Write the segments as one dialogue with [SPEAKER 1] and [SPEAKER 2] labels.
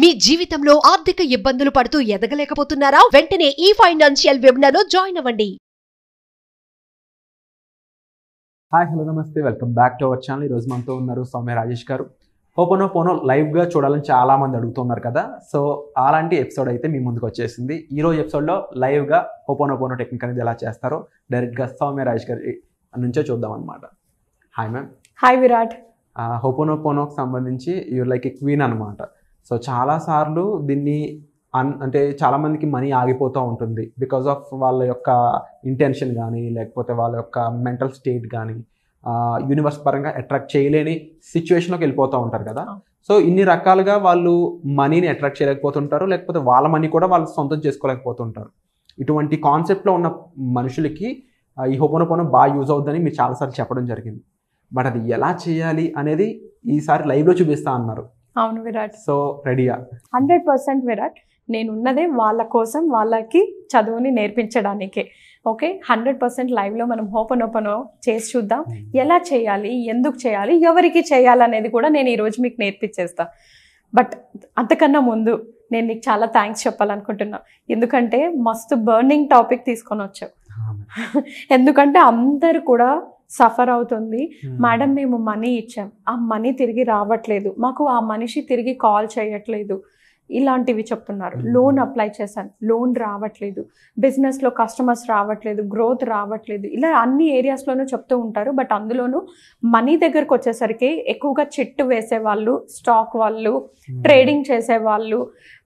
[SPEAKER 1] మీ జీవితంలో ఆర్థిక ఇబ్బందులు పడుతూ ఎదగలేకపోతున్నారా వెంటనే ఈ ఫైనాన్షియల్ లో జాయిన్ అవ్వండి
[SPEAKER 2] హాయ్ హలో నమస్తే welcome back to our channel ఈరోజు మనతో ఉన్నారు సౌమ్య రాజేష్ గారు ఓపెనో పోనో లైవ్గా చూడాలని చాలామంది అడుగుతున్నారు కదా సో అలాంటి ఎపిసోడ్ అయితే మీ ముందుకు వచ్చేసింది ఈరోజు ఎపిసోడ్లో లైవ్గా ఓపెనో పోనో టెక్నిక్ అనేది ఎలా చేస్తారో డైరెక్ట్గా సౌమ్య రాజేష్ గారి నుంచే చూద్దాం అనమాట హాయ్ మ్యామ్ హాయ్ విరాట్ హోపోనో సంబంధించి యూర్ లైక్ ఎ క్వీన్ అనమాట సో చాలాసార్లు దీన్ని అన్ అంటే చాలామందికి మనీ ఆగిపోతూ ఉంటుంది బికాజ్ ఆఫ్ వాళ్ళ యొక్క ఇంటెన్షన్ కానీ లేకపోతే వాళ్ళ యొక్క మెంటల్ స్టేట్ కానీ యూనివర్స్ పరంగా అట్రాక్ట్ చేయలేని సిచ్యువేషన్లోకి వెళ్ళిపోతూ ఉంటారు కదా సో ఇన్ని రకాలుగా వాళ్ళు మనీని అట్రాక్ట్ చేయలేకపోతుంటారు లేకపోతే వాళ్ళ మనీ కూడా వాళ్ళు సొంతం చేసుకోలేకపోతుంటారు ఇటువంటి కాన్సెప్ట్లో ఉన్న మనుషులకి ఈ హోపోనోపోనో బాగా యూజ్ అవుద్దని మీరు చాలాసార్లు చెప్పడం జరిగింది బట్ అది ఎలా చేయాలి అనేది ఈసారి లైవ్లో చూపిస్తా అన్నారు అవును విరాట్ సో రెడీయా
[SPEAKER 1] హండ్రెడ్ పర్సెంట్ విరాట్ నేను ఉన్నదే వాళ్ళ కోసం వాళ్ళకి చదువుని నేర్పించడానికే ఓకే హండ్రెడ్ పర్సెంట్ లైవ్లో మనం ఓపెన్ ఓపెన్ చేసి చూద్దాం ఎలా చేయాలి ఎందుకు చేయాలి ఎవరికి చేయాలనేది కూడా నేను ఈరోజు మీకు నేర్పించేస్తా బట్ అంతకన్నా ముందు నేను నీకు చాలా థ్యాంక్స్ చెప్పాలనుకుంటున్నా ఎందుకంటే మస్తు బర్నింగ్ టాపిక్ తీసుకొని వచ్చావు ఎందుకంటే అందరు కూడా సఫర్ అవుతుంది hmm. మేడం మేము మనీ ఇచ్చాం ఆ మనీ తిరిగి రావట్లేదు మాకు ఆ మనిషి తిరిగి కాల్ చేయట్లేదు ఇలాంటివి చెప్తున్నారు లోన్ అప్లై చేశాను లోన్ రావట్లేదు బిజినెస్లో కస్టమర్స్ రావట్లేదు గ్రోత్ రావట్లేదు ఇలా అన్ని ఏరియాస్లోనూ చెప్తూ ఉంటారు బట్ అందులోనూ మనీ దగ్గరకు వచ్చేసరికి ఎక్కువగా చిట్టు వేసే వాళ్ళు స్టాక్ వాళ్ళు ట్రేడింగ్ చేసే వాళ్ళు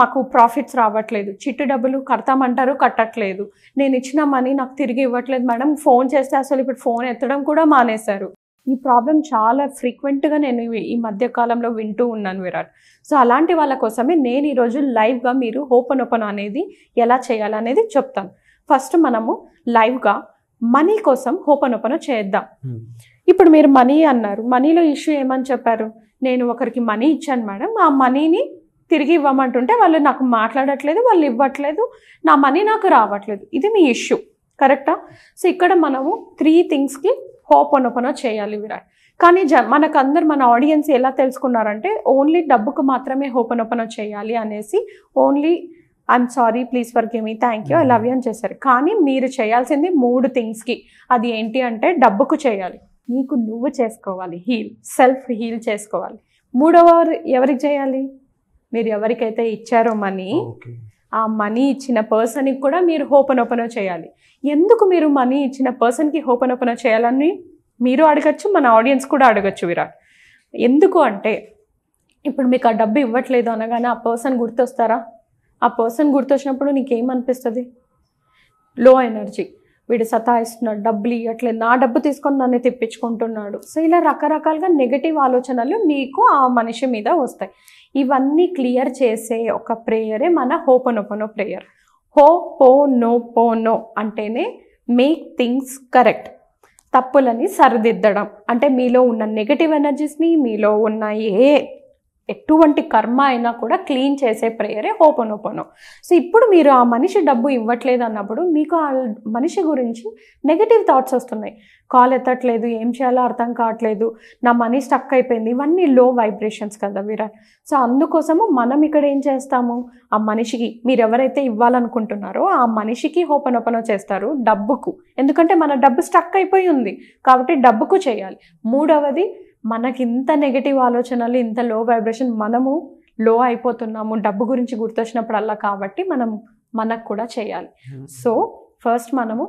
[SPEAKER 1] మాకు ప్రాఫిట్స్ రావట్లేదు చిట్టు డబ్బులు కడతామంటారు కట్టట్లేదు నేను ఇచ్చిన మనీ నాకు తిరిగి ఇవ్వట్లేదు మేడం ఫోన్ చేస్తే అసలు ఇప్పుడు ఫోన్ ఎత్తడం కూడా మానేశారు ఈ ప్రాబ్లం చాలా ఫ్రీక్వెంట్గా నేను ఈ మధ్య కాలంలో వింటూ ఉన్నాను విరాట్ సో అలాంటి వాళ్ళ కోసమే నేను ఈరోజు లైవ్గా మీరు ఓపెన్ ఓపెన్ అనేది ఎలా చేయాలనేది చెప్తాను ఫస్ట్ మనము లైవ్గా మనీ కోసం ఓపెన్ ఓపెన్ చేద్దాం ఇప్పుడు మీరు మనీ అన్నారు మనీలో ఇష్యూ ఏమని చెప్పారు నేను ఒకరికి మనీ ఇచ్చాను మేడం ఆ మనీని తిరిగి ఇవ్వమంటుంటే వాళ్ళు నాకు మాట్లాడట్లేదు వాళ్ళు ఇవ్వట్లేదు నా మనీ నాకు రావట్లేదు ఇది మీ ఇష్యూ కరెక్టా సో ఇక్కడ మనము త్రీ థింగ్స్కి హోపొనొపనో చేయాలి విరాట్ కానీ జ మనకందరు మన ఆడియన్స్ ఎలా తెలుసుకున్నారంటే ఓన్లీ డబ్బుకు మాత్రమే హోపనొపనో చేయాలి అనేసి only I'm sorry please forgive me thank you I love you అని చేశారు కానీ మీరు చేయాల్సింది మూడు థింగ్స్కి అది ఏంటి అంటే డబ్బుకు చేయాలి నీకు నువ్వు చేసుకోవాలి హీల్ సెల్ఫ్ హీల్ చేసుకోవాలి మూడవ ఎవరికి చేయాలి మీరు ఎవరికైతే ఇచ్చారో మనీ ఆ మనీ ఇచ్చిన పర్సన్కి కూడా మీరు హోపనోపన చేయాలి ఎందుకు మీరు మనీ ఇచ్చిన పర్సన్కి హోపనోపన చేయాలని మీరు అడగచ్చు మన ఆడియన్స్ కూడా అడగచ్చు విరాట్ ఎందుకు అంటే ఇప్పుడు మీకు ఆ డబ్బు ఇవ్వట్లేదు అనగానే ఆ పర్సన్ గుర్తొస్తారా ఆ పర్సన్ గుర్తొచ్చినప్పుడు నీకేమనిపిస్తుంది లో ఎనర్జీ వీడు సతాయిస్తున్నాడు డబ్బులు ఇవ్వట్లేదు నా డబ్బు తీసుకొని నన్ను తెప్పించుకుంటున్నాడు సో ఇలా రకరకాలుగా నెగటివ్ ఆలోచనలు మీకు ఆ మనిషి మీద వస్తాయి ఇవన్నీ క్లియర్ చేసే ఒక ప్రేయరే మన హోపనోపనో ప్రేయర్ హో పో నో పో నో అంటేనే మేక్ థింగ్స్ కరెక్ట్ తప్పులని సరిదిద్దడం అంటే మీలో ఉన్న నెగటివ్ ఎనర్జీస్ని మీలో ఉన్న ఏ ఎటువంటి కర్మ అయినా కూడా క్లీన్ చేసే ప్రేయరే హోపనోపనో సో ఇప్పుడు మీరు ఆ మనిషి డబ్బు ఇవ్వట్లేదు అన్నప్పుడు మీకు ఆ మనిషి గురించి నెగిటివ్ థాట్స్ వస్తున్నాయి కాల్ ఎత్తట్లేదు ఏం చేయాలో అర్థం కావట్లేదు నా మనీ స్టక్ అయిపోయింది ఇవన్నీ లో వైబ్రేషన్స్ కదా వీరా సో అందుకోసము మనం ఇక్కడ ఏం చేస్తాము ఆ మనిషికి మీరు ఎవరైతే ఇవ్వాలనుకుంటున్నారో ఆ మనిషికి హోపనోపనో చేస్తారు డబ్బుకు ఎందుకంటే మన డబ్బు స్టక్ అయిపోయి ఉంది కాబట్టి డబ్బుకు చేయాలి మూడవది మనకి ఇంత నెగిటివ్ ఆలోచనలు ఇంత లో వైబ్రేషన్ మనము లో అయిపోతున్నాము డబ్బు గురించి గుర్తొచ్చినప్పుడల్లా కాబట్టి మనం మనకు కూడా చేయాలి సో hmm. ఫస్ట్ మనము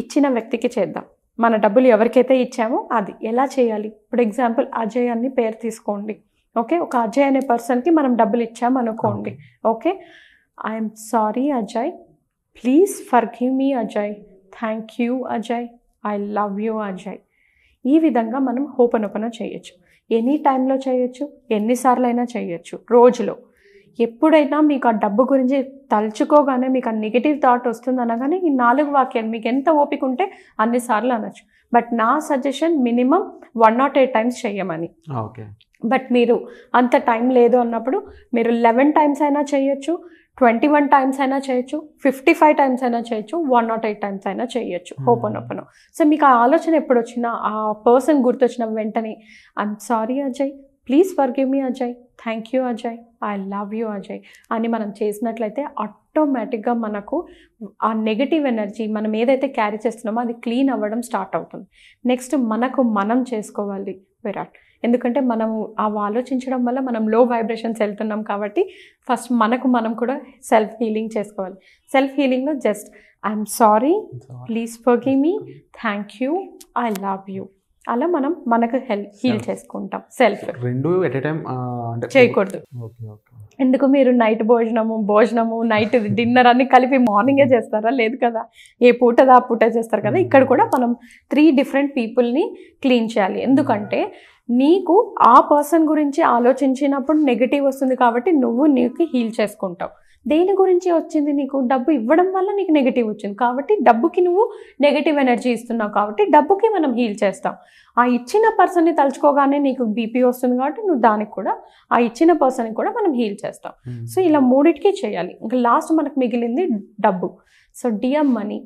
[SPEAKER 1] ఇచ్చిన వ్యక్తికి చేద్దాం మన డబ్బులు ఎవరికైతే ఇచ్చామో అది ఎలా చేయాలి ఇప్పుడు ఎగ్జాంపుల్ అజయ్ అని పేరు తీసుకోండి ఓకే ఒక అజయ్ అనే పర్సన్కి మనం డబ్బులు ఇచ్చామనుకోండి okay I'm sorry Ajay please forgive me Ajay thank you Ajay I love you Ajay ఈ విధంగా మనం హోపనోపన చేయొచ్చు ఎనీ టైంలో చేయొచ్చు ఎన్నిసార్లైనా చేయొచ్చు రోజులో ఎప్పుడైనా మీకు ఆ డబ్బు గురించి తలుచుకోగానే మీకు ఆ నెగిటివ్ థాట్ వస్తుంది అనగానే ఈ నాలుగు వాక్యాలు మీకు ఎంత ఓపిక ఉంటే అన్నిసార్లు అనొచ్చు బట్ నా suggestion minimum one nought eight times చేయమని ఓకే బట్ మీరు అంత టైం లేదు అన్నప్పుడు మీరు లెవెన్ టైమ్స్ అయినా చేయొచ్చు ట్వంటీ వన్ టైమ్స్ అయినా చేయొచ్చు ఫిఫ్టీ ఫైవ్ టైమ్స్ అయినా చేయొచ్చు వన్ నాట్ ఎయిట్ టైమ్స్ అయినా చేయొచ్చు ఓపెన్ ఓపెన్ సో మీకు ఆ ఆలోచన ఎప్పుడు వచ్చినా ఆ పర్సన్ గుర్తొచ్చిన వెంటనే I'm sorry Ajay please give me Ajay thank you Ajay I love you Ajay అని మనం చేసినట్లయితే ఆటోమేటిక్గా మనకు ఆ నెగిటివ్ ఎనర్జీ మనం ఏదైతే క్యారీ చేస్తున్నామో అది క్లీన్ అవ్వడం స్టార్ట్ అవుతుంది నెక్స్ట్ మనకు మనం చేసుకోవాలి విరాట్ ఎందుకంటే మనం అవి ఆలోచించడం వల్ల మనం లో వైబ్రేషన్స్ వెళ్తున్నాం కాబట్టి ఫస్ట్ మనకు మనం కూడా సెల్ఫ్ హీలింగ్ చేసుకోవాలి సెల్ఫ్ హీలింగ్లో just I'm sorry please forgive me thank you I love you అలా మనం మనకు హెల్ప్ హీల్ చేసుకుంటాం సెల్ఫ్
[SPEAKER 2] రెండు చేయకూడదు
[SPEAKER 1] ఎందుకు మీరు నైట్ భోజనము భోజనము నైట్ డిన్నర్ అన్ని కలిపి మార్నింగే చేస్తారా లేదు కదా ఏ పూటదా ఆ పూట చేస్తారు కదా ఇక్కడ hmm. కూడా మనం త్రీ డిఫరెంట్ పీపుల్ని క్లీన్ చేయాలి ఎందుకంటే hmm. నీకు ఆ పర్సన్ గురించి ఆలోచించినప్పుడు నెగిటివ్ వస్తుంది కాబట్టి నువ్వు నీకు హీల్ చేసుకుంటావు దేని గురించి వచ్చింది నీకు డబ్బు ఇవ్వడం వల్ల నీకు నెగిటివ్ వచ్చింది కాబట్టి డబ్బుకి నువ్వు నెగిటివ్ ఎనర్జీ ఇస్తున్నావు కాబట్టి డబ్బుకి మనం హీల్ చేస్తాం ఆ ఇచ్చిన పర్సన్ని తలుచుకోగానే నీకు బీపీ వస్తుంది కాబట్టి నువ్వు దానికి కూడా ఆ ఇచ్చిన పర్సన్కి కూడా మనం హీల్ చేస్తాం hmm. సో ఇలా మూడిటికి చేయాలి ఇంకా లాస్ట్ మనకు మిగిలింది డబ్బు so dear money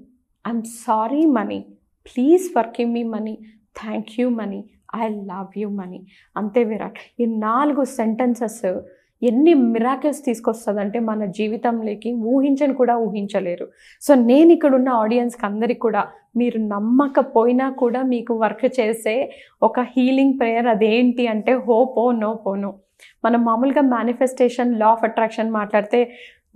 [SPEAKER 1] I'm sorry money please forgive me money thank you money I love you money అంతే విరాట్ ఈ నాలుగు సెంటెన్సెస్ ఎన్ని మిరాకిల్స్ తీసుకొస్తుందంటే మన జీవితంలోకి ఊహించని కూడా ఊహించలేరు సో నేను ఇక్కడున్న ఆడియన్స్కి అందరికి కూడా మీరు నమ్మకపోయినా కూడా మీకు వర్క్ చేసే ఒక హీలింగ్ ప్రేయర్ అదేంటి అంటే హోపో నో పోనో మనం మామూలుగా మేనిఫెస్టేషన్ లా ఆఫ్ అట్రాక్షన్ మాట్లాడితే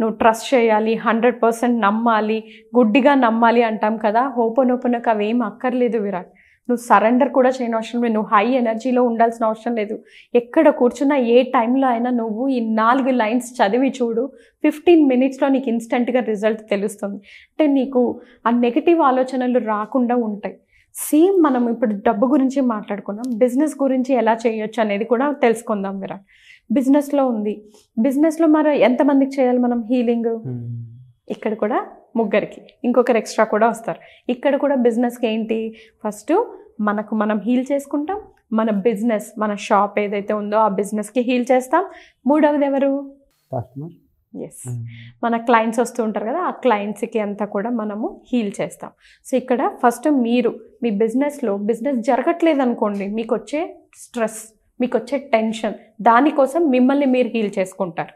[SPEAKER 1] నువ్వు ట్రస్ట్ చేయాలి హండ్రెడ్ పర్సెంట్ నమ్మాలి గుడ్డిగా నమ్మాలి అంటాం కదా హోపనోపనకు అవేం అక్కర్లేదు విరాట్ నువ్వు సరెండర్ కూడా చేయని అవసరం లేదు నువ్వు హై ఎనర్జీలో ఉండాల్సిన అవసరం లేదు ఎక్కడ కూర్చున్నా ఏ టైంలో అయినా నువ్వు ఈ నాలుగు లైన్స్ చదివి చూడు ఫిఫ్టీన్ మినిట్స్లో నీకు ఇన్స్టెంట్గా రిజల్ట్ తెలుస్తుంది అంటే నీకు ఆ నెగిటివ్ ఆలోచనలు రాకుండా ఉంటాయి సేమ్ మనం ఇప్పుడు డబ్బు గురించి మాట్లాడుకున్నాం బిజినెస్ గురించి ఎలా చేయొచ్చు అనేది కూడా తెలుసుకుందాం విరాట్ బిజినెస్లో ఉంది బిజినెస్లో మరి ఎంతమందికి చేయాలి మనం హీలింగ్ hmm. ఇక్కడ కూడా ముగ్గురికి ఇంకొకరు ఎక్స్ట్రా కూడా వస్తారు ఇక్కడ కూడా బిజినెస్కి ఏంటి ఫస్ట్ మనకు మనం హీల్ చేసుకుంటాం మన బిజినెస్ మన షాప్ ఏదైతే ఉందో ఆ బిజినెస్కి హీల్ చేస్తాం మూడవది ఎవరు ఎస్ hmm. మన క్లయింట్స్ వస్తూ ఉంటారు కదా ఆ క్లయింట్స్కి అంతా కూడా మనము హీల్ చేస్తాం సో ఇక్కడ ఫస్ట్ మీరు మీ బిజినెస్లో బిజినెస్ జరగట్లేదు అనుకోండి మీకు వచ్చే స్ట్రెస్ మీకు వచ్చే టెన్షన్ దానికోసం మిమ్మల్ని మీరు హీల్ చేసుకుంటారు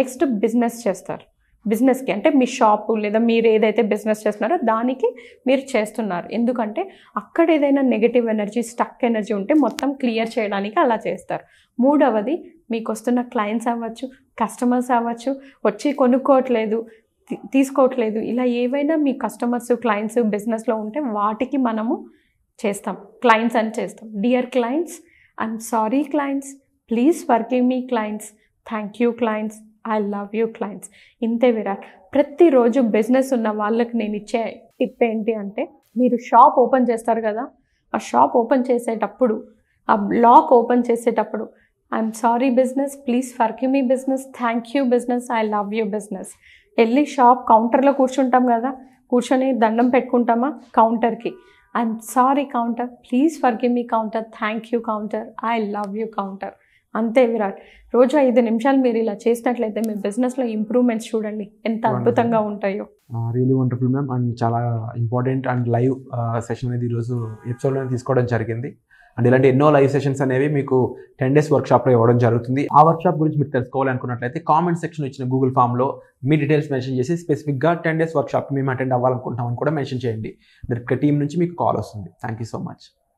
[SPEAKER 1] నెక్స్ట్ బిజినెస్ చేస్తారు బిజినెస్కి అంటే మీ షాపు లేదా మీరు ఏదైతే బిజినెస్ చేస్తున్నారో దానికి మీరు చేస్తున్నారు ఎందుకంటే అక్కడ ఏదైనా నెగిటివ్ ఎనర్జీ స్టక్ ఎనర్జీ ఉంటే మొత్తం క్లియర్ చేయడానికి అలా చేస్తారు మూడవది మీకు వస్తున్న క్లయింట్స్ అవ్వచ్చు కస్టమర్స్ అవ్వచ్చు వచ్చి కొనుక్కోవట్లేదు తీసుకోవట్లేదు ఇలా ఏవైనా మీ కస్టమర్స్ క్లయింట్స్ బిజినెస్లో ఉంటే వాటికి మనము చేస్తాం క్లయింట్స్ అని చేస్తాం dear clients I'm sorry clients please working me clients thank you clients I love you clients ఇంతే విరాట్ ప్రతిరోజు బిజినెస్ ఉన్న వాళ్ళకి నేను ఇచ్చే టిప్ ఏంటి అంటే మీరు షాప్ ఓపెన్ చేస్తారు కదా ఆ షాప్ ఓపెన్ చేసేటప్పుడు ఆ బ్లాక్ ఓపెన్ చేసేటప్పుడు I'm sorry business please forgive me business thank you business I love you business వెళ్ళి షాప్ కౌంటర్లో కూర్చుంటాం కదా కూర్చొని దండం పెట్టుకుంటామా కౌంటర్కి I'm sorry counter please forgive me counter thank you counter I love you counter అంతే విరాట్ రోజు ఐదు నిమిషాలు మీరు ఇలా చేసినట్లయితే మీ బిజినెస్లో ఇంప్రూవ్మెంట్స్ చూడండి ఎంత అద్భుతంగా ఉంటాయో
[SPEAKER 2] రియలీ వండర్ఫుల్ మ్యామ్ అండ్ చాలా ఇంపార్టెంట్ అండ్ లైవ్ సెషన్ అనేది ఈరోజు ఎపిసోడ్ అనేది తీసుకోవడం జరిగింది అండ్ ఇలాంటి ఎన్నో లైవ్ సెషన్స్ అనేవి మీకు టెన్ డేస్ వర్క్షాప్లో ఇవ్వడం జరుగుతుంది ఆ వర్క్షాప్ గురించి మీరు తెలుసుకోవాలనుకున్నట్లయితే కామెంట్ సెక్షన్ ఇచ్చిన గూగుల్ ఫామ్లో మీ డీటెయిల్స్ మెన్షన్ చేసి స్పెసిఫిక్గా టెన్ డేస్ వర్క్షాప్ మేము అటెండ్ అవ్వాలనుకుంటున్నామని కూడా మెన్షన్ చేయండి డైరెక్ట్గా టీం నుంచి మీకు కాల్ వస్తుంది థ్యాంక్ యూ సో మచ్